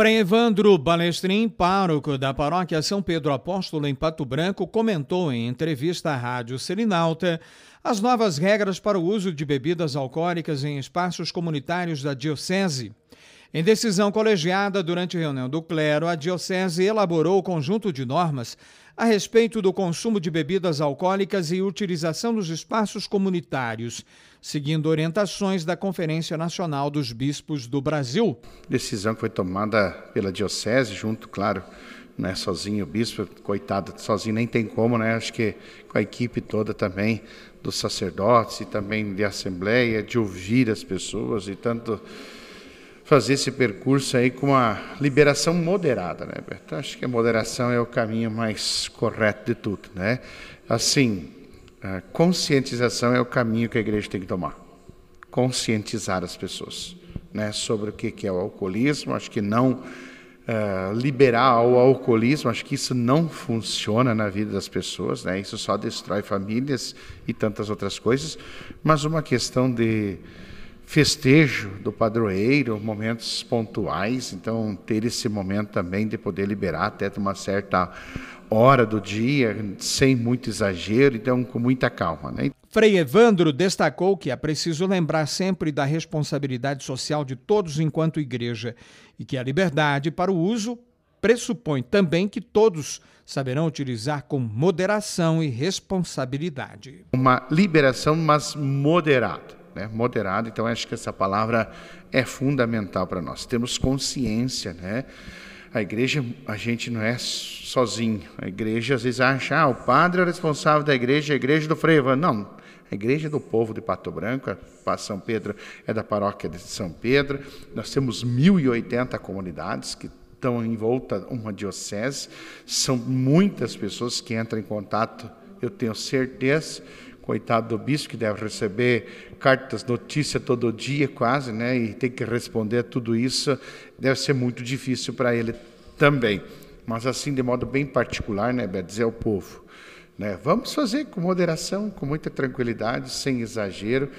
Frei Evandro Balestrin, pároco da paróquia São Pedro Apóstolo em Pato Branco, comentou em entrevista à Rádio Serinalta as novas regras para o uso de bebidas alcoólicas em espaços comunitários da Diocese. Em decisão colegiada durante reunião do clero, a diocese elaborou o conjunto de normas a respeito do consumo de bebidas alcoólicas e utilização dos espaços comunitários, seguindo orientações da Conferência Nacional dos Bispos do Brasil. Decisão que foi tomada pela diocese, junto, claro, não é sozinho o bispo, coitado, sozinho nem tem como, né? Acho que com a equipe toda também dos sacerdotes e também de assembleia, de ouvir as pessoas e tanto fazer esse percurso aí com uma liberação moderada, né, Beto? Acho que a moderação é o caminho mais correto de tudo, né? Assim, a conscientização é o caminho que a igreja tem que tomar. Conscientizar as pessoas, né, sobre o que é o alcoolismo. Acho que não Uh, liberar o alcoolismo, acho que isso não funciona na vida das pessoas, né? isso só destrói famílias e tantas outras coisas, mas uma questão de festejo do padroeiro, momentos pontuais, então ter esse momento também de poder liberar até uma certa hora do dia, sem muito exagero, então com muita calma. Né? Frei Evandro destacou que é preciso lembrar sempre da responsabilidade social de todos enquanto igreja e que a liberdade para o uso pressupõe também que todos saberão utilizar com moderação e responsabilidade. Uma liberação, mas moderada né, moderado. Então, acho que essa palavra é fundamental para nós. Temos consciência, né? A igreja, a gente não é sozinho. A igreja, às vezes, acha, ah, o padre é responsável da igreja, a igreja do Freivan. Não, a igreja é do povo de Pato Branco, a São Pedro é da paróquia de São Pedro. Nós temos 1.080 comunidades que estão em volta uma diocese. São muitas pessoas que entram em contato, eu tenho certeza coitado do bispo que deve receber cartas, notícia todo dia quase, né? E tem que responder a tudo isso, deve ser muito difícil para ele também. Mas assim, de modo bem particular, né, Beto, é dizer ao povo, né? Vamos fazer com moderação, com muita tranquilidade, sem exagero.